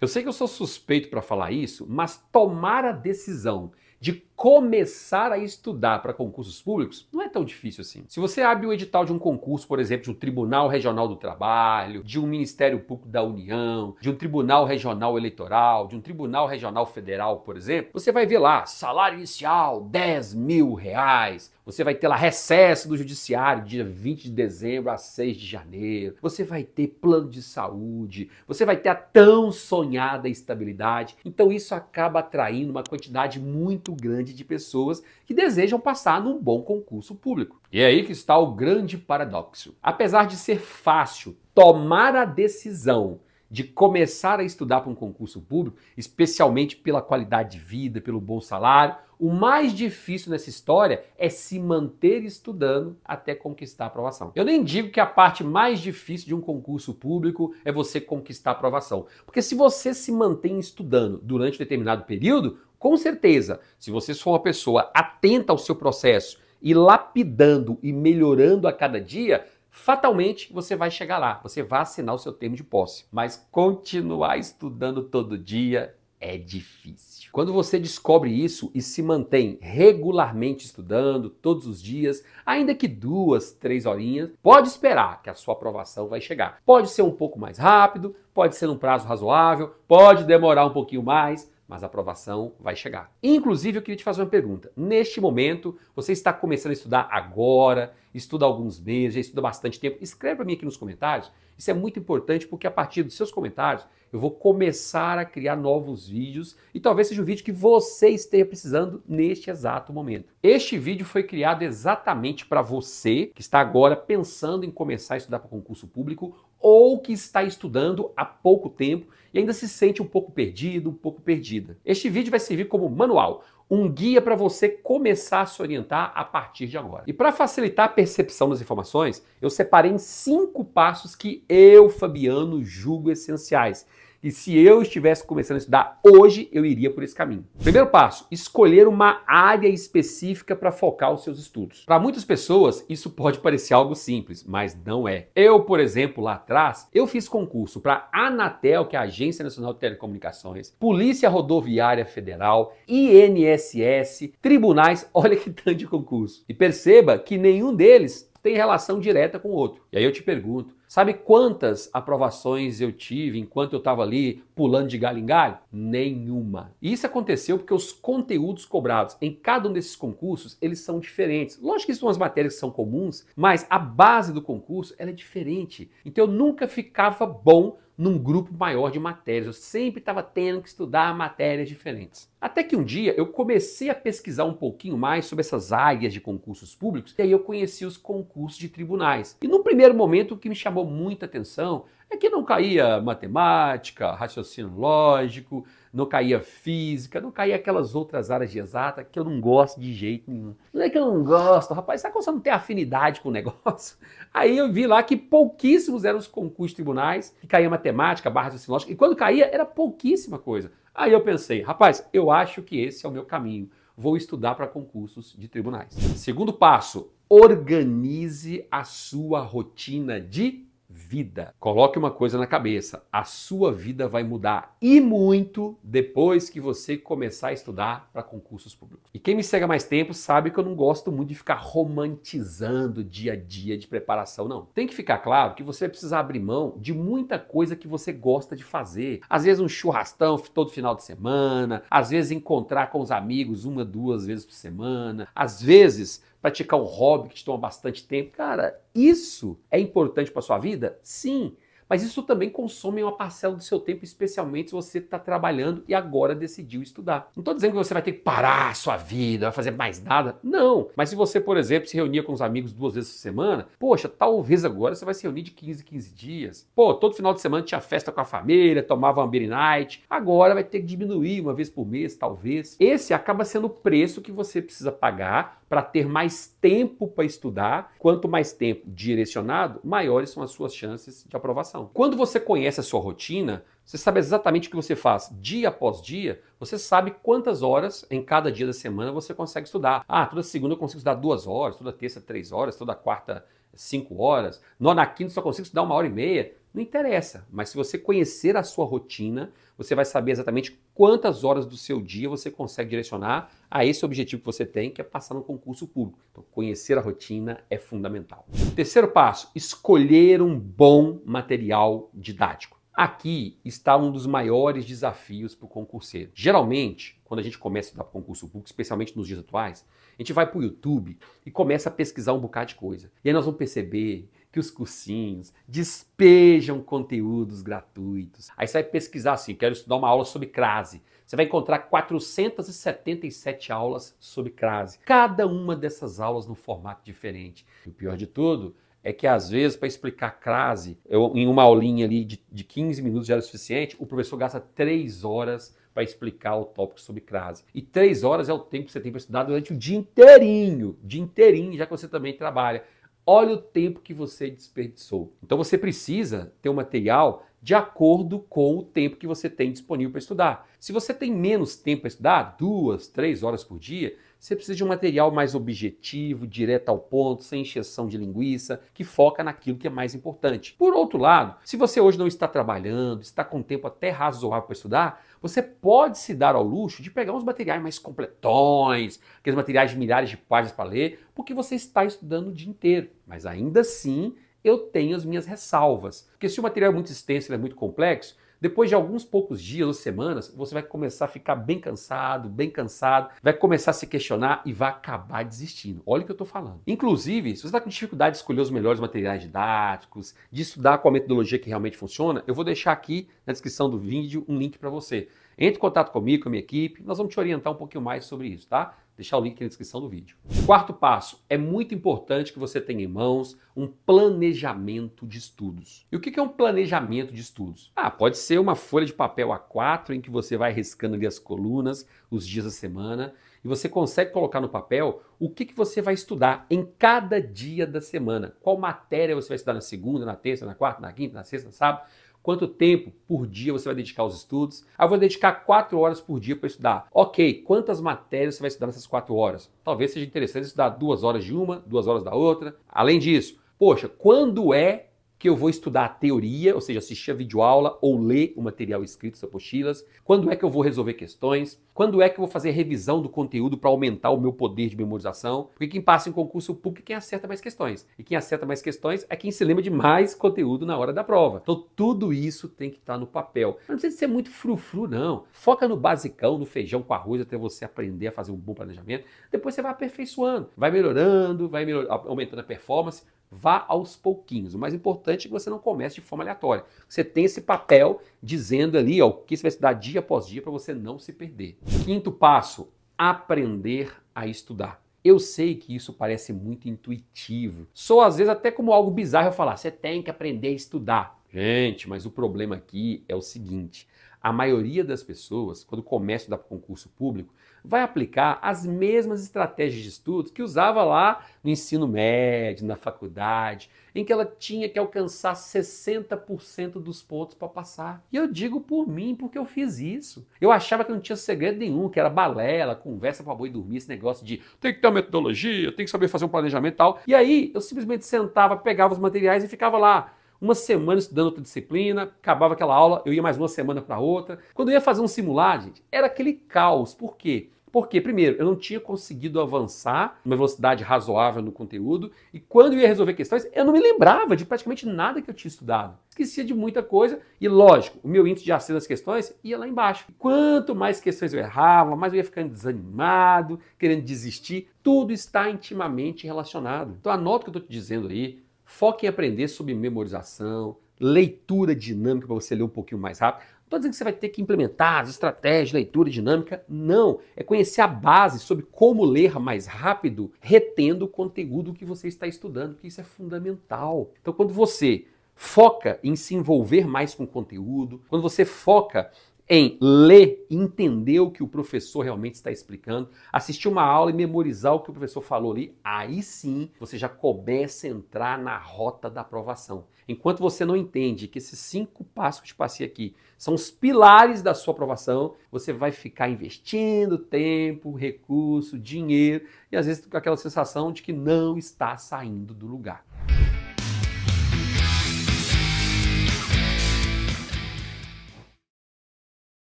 Eu sei que eu sou suspeito para falar isso, mas tomar a decisão de começar a estudar para concursos públicos não é tão difícil assim. Se você abre o edital de um concurso, por exemplo, de um Tribunal Regional do Trabalho, de um Ministério Público da União, de um Tribunal Regional Eleitoral, de um Tribunal Regional Federal, por exemplo, você vai ver lá salário inicial 10 mil reais. Você vai ter lá recesso do judiciário dia 20 de dezembro a 6 de janeiro. Você vai ter plano de saúde. Você vai ter a tão sonhada estabilidade. Então isso acaba atraindo uma quantidade muito grande de pessoas que desejam passar num bom concurso público. E é aí que está o grande paradoxo. Apesar de ser fácil tomar a decisão de começar a estudar para um concurso público, especialmente pela qualidade de vida, pelo bom salário, o mais difícil nessa história é se manter estudando até conquistar a aprovação. Eu nem digo que a parte mais difícil de um concurso público é você conquistar a aprovação, porque se você se mantém estudando durante um determinado período, com certeza, se você for uma pessoa atenta ao seu processo e lapidando e melhorando a cada dia, fatalmente você vai chegar lá, você vai assinar o seu termo de posse. Mas continuar estudando todo dia é difícil. Quando você descobre isso e se mantém regularmente estudando todos os dias, ainda que duas, três horinhas, pode esperar que a sua aprovação vai chegar. Pode ser um pouco mais rápido, pode ser num prazo razoável, pode demorar um pouquinho mais, mas a aprovação vai chegar. Inclusive, eu queria te fazer uma pergunta. Neste momento, você está começando a estudar agora, estuda há alguns meses, já estuda bastante tempo, escreve para mim aqui nos comentários. Isso é muito importante porque a partir dos seus comentários eu vou começar a criar novos vídeos e talvez seja um vídeo que você esteja precisando neste exato momento. Este vídeo foi criado exatamente para você que está agora pensando em começar a estudar para concurso público ou que está estudando há pouco tempo e ainda se sente um pouco perdido, um pouco perdida. Este vídeo vai servir como manual um guia para você começar a se orientar a partir de agora. E para facilitar a percepção das informações, eu separei em cinco passos que eu, Fabiano, julgo essenciais e se eu estivesse começando a estudar hoje, eu iria por esse caminho. Primeiro passo: escolher uma área específica para focar os seus estudos. Para muitas pessoas, isso pode parecer algo simples, mas não é. Eu, por exemplo, lá atrás, eu fiz concurso para Anatel, que é a Agência Nacional de Telecomunicações, Polícia Rodoviária Federal, INSS, tribunais, olha que tanto de concurso. E perceba que nenhum deles tem relação direta com o outro. E aí eu te pergunto, Sabe quantas aprovações eu tive enquanto eu estava ali pulando de galho em galho? Nenhuma. E isso aconteceu porque os conteúdos cobrados em cada um desses concursos, eles são diferentes. Lógico que são as matérias que são comuns, mas a base do concurso ela é diferente. Então eu nunca ficava bom num grupo maior de matérias. Eu sempre estava tendo que estudar matérias diferentes. Até que um dia eu comecei a pesquisar um pouquinho mais sobre essas áreas de concursos públicos, e aí eu conheci os concursos de tribunais. E no primeiro momento o que me chamou muita atenção é que não caía matemática, raciocínio lógico, não caía física, não caía aquelas outras áreas de exata que eu não gosto de jeito nenhum. Não é que eu não gosto, rapaz, sabe quando você não tem afinidade com o negócio? Aí eu vi lá que pouquíssimos eram os concursos tribunais que caía matemática, barra raciocínio lógico, e quando caía era pouquíssima coisa. Aí eu pensei, rapaz, eu acho que esse é o meu caminho. Vou estudar para concursos de tribunais. Segundo passo, organize a sua rotina de vida. Coloque uma coisa na cabeça: a sua vida vai mudar e muito depois que você começar a estudar para concursos públicos. E quem me segue há mais tempo sabe que eu não gosto muito de ficar romantizando o dia a dia de preparação, não. Tem que ficar claro que você precisa abrir mão de muita coisa que você gosta de fazer. Às vezes um churrastão todo final de semana, às vezes encontrar com os amigos uma, duas vezes por semana, às vezes praticar um hobby que te toma bastante tempo. Cara, isso é importante para sua vida? Sim, mas isso também consome uma parcela do seu tempo, especialmente se você está trabalhando e agora decidiu estudar. Não estou dizendo que você vai ter que parar a sua vida, vai fazer mais nada. Não. Mas se você, por exemplo, se reunia com os amigos duas vezes por semana, poxa, talvez agora você vai se reunir de 15 15 dias. Pô, todo final de semana tinha festa com a família, tomava uma beer night. Agora vai ter que diminuir uma vez por mês, talvez. Esse acaba sendo o preço que você precisa pagar para ter mais tempo para estudar. Quanto mais tempo direcionado, maiores são as suas chances de aprovação. Quando você conhece a sua rotina, você sabe exatamente o que você faz dia após dia, você sabe quantas horas em cada dia da semana você consegue estudar. Ah, toda segunda eu consigo estudar duas horas, toda terça três horas, toda quarta cinco horas, na quinta só consigo estudar uma hora e meia. Não interessa, mas se você conhecer a sua rotina, você vai saber exatamente quantas horas do seu dia você consegue direcionar a esse objetivo que você tem, que é passar no concurso público. Então, conhecer a rotina é fundamental. Terceiro passo: escolher um bom material didático. Aqui está um dos maiores desafios para o concurseiro. Geralmente, quando a gente começa a estudar para concurso público, especialmente nos dias atuais, a gente vai para o YouTube e começa a pesquisar um bocado de coisa. E aí nós vamos perceber que os cursinhos despejam conteúdos gratuitos. Aí você vai pesquisar assim, quero estudar uma aula sobre crase. Você vai encontrar 477 aulas sobre crase. Cada uma dessas aulas num formato diferente. E o pior de tudo é que às vezes para explicar crase, eu, em uma aulinha ali de, de 15 minutos já era o suficiente, o professor gasta 3 horas para explicar o tópico sobre crase. E três horas é o tempo que você tem para estudar durante o dia inteirinho, dia inteirinho, já que você também trabalha. Olha o tempo que você desperdiçou. Então você precisa ter um material de acordo com o tempo que você tem disponível para estudar. Se você tem menos tempo para estudar, duas, três horas por dia, você precisa de um material mais objetivo, direto ao ponto, sem encheção de linguiça, que foca naquilo que é mais importante. Por outro lado, se você hoje não está trabalhando, está com tempo até razoável para estudar, você pode se dar ao luxo de pegar uns materiais mais completões, aqueles materiais de milhares de páginas para ler, porque você está estudando o dia inteiro. Mas ainda assim, eu tenho as minhas ressalvas. Porque se o material é muito extenso, ele é muito complexo, depois de alguns poucos dias ou semanas, você vai começar a ficar bem cansado, bem cansado, vai começar a se questionar e vai acabar desistindo. Olha o que eu estou falando. Inclusive, se você está com dificuldade de escolher os melhores materiais didáticos, de estudar com a metodologia que realmente funciona, eu vou deixar aqui na descrição do vídeo um link para você. Entre em contato comigo, com a minha equipe, nós vamos te orientar um pouquinho mais sobre isso, tá? deixar o link na descrição do vídeo. Quarto passo, é muito importante que você tenha em mãos um planejamento de estudos. E o que é um planejamento de estudos? Ah, pode ser uma folha de papel A4 em que você vai riscando ali as colunas, os dias da semana, e você consegue colocar no papel o que, que você vai estudar em cada dia da semana. Qual matéria você vai estudar na segunda, na terça, na quarta, na quinta, na sexta, na sábado. Quanto tempo por dia você vai dedicar aos estudos? Ah, vou dedicar quatro horas por dia para estudar. Ok, quantas matérias você vai estudar nessas quatro horas? Talvez seja interessante estudar duas horas de uma, duas horas da outra. Além disso, poxa, quando é que eu vou estudar a teoria, ou seja, assistir a videoaula ou ler o material escrito, as apostilas, quando é que eu vou resolver questões, quando é que eu vou fazer revisão do conteúdo para aumentar o meu poder de memorização, porque quem passa em concurso público é quem acerta mais questões, e quem acerta mais questões é quem se lembra de mais conteúdo na hora da prova. Então tudo isso tem que estar tá no papel. Não precisa ser é muito frufru, não. Foca no basicão, no feijão com arroz, até você aprender a fazer um bom planejamento. Depois você vai aperfeiçoando, vai melhorando, vai melhor... aumentando a performance, Vá aos pouquinhos. O mais importante é que você não comece de forma aleatória. Você tem esse papel dizendo ali ó, o que você vai estudar dia após dia para você não se perder. Quinto passo: aprender a estudar. Eu sei que isso parece muito intuitivo. Sou às vezes até como algo bizarro eu falar, você tem que aprender a estudar. Gente, mas o problema aqui é o seguinte: a maioria das pessoas, quando começa a dar para concurso público, vai aplicar as mesmas estratégias de estudo que usava lá no ensino médio, na faculdade, em que ela tinha que alcançar 60% dos pontos para passar. E eu digo por mim, porque eu fiz isso. Eu achava que não tinha segredo nenhum, que era balela, conversa para boi dormir, esse negócio de tem que ter uma metodologia, tem que saber fazer um planejamento e tal. E aí eu simplesmente sentava, pegava os materiais e ficava lá uma semana estudando outra disciplina, acabava aquela aula, eu ia mais uma semana para outra. Quando eu ia fazer um simulado, gente, era aquele caos. Por quê? Porque, primeiro, eu não tinha conseguido avançar numa velocidade razoável no conteúdo, e quando eu ia resolver questões, eu não me lembrava de praticamente nada que eu tinha estudado. Esquecia de muita coisa, e lógico, o meu índice de acerto às questões ia lá embaixo. Quanto mais questões eu errava, mais eu ia ficando desanimado, querendo desistir. Tudo está intimamente relacionado. Então, anota o que eu estou te dizendo aí. Foque em aprender sobre memorização, leitura dinâmica para você ler um pouquinho mais rápido. Estou dizendo que você vai ter que implementar as estratégias, leitura dinâmica. Não. É conhecer a base sobre como ler mais rápido, retendo o conteúdo que você está estudando, que isso é fundamental. Então, quando você foca em se envolver mais com o conteúdo, quando você foca em ler entender o que o professor realmente está explicando, assistir uma aula e memorizar o que o professor falou ali, aí sim você já começa a entrar na rota da aprovação. Enquanto você não entende que esses cinco passos que eu te passei aqui são os pilares da sua aprovação, você vai ficar investindo tempo, recurso, dinheiro e às vezes com aquela sensação de que não está saindo do lugar.